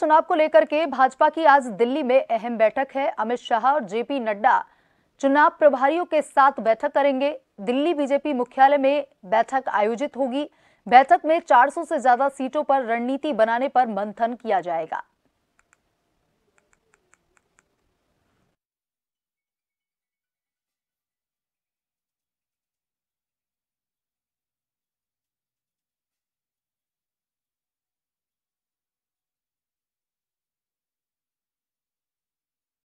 चुनाव को लेकर के भाजपा की आज दिल्ली में अहम बैठक है अमित शाह और जेपी नड्डा चुनाव प्रभारियों के साथ बैठक करेंगे दिल्ली बीजेपी मुख्यालय में बैठक आयोजित होगी बैठक में 400 से ज्यादा सीटों पर रणनीति बनाने पर मंथन किया जाएगा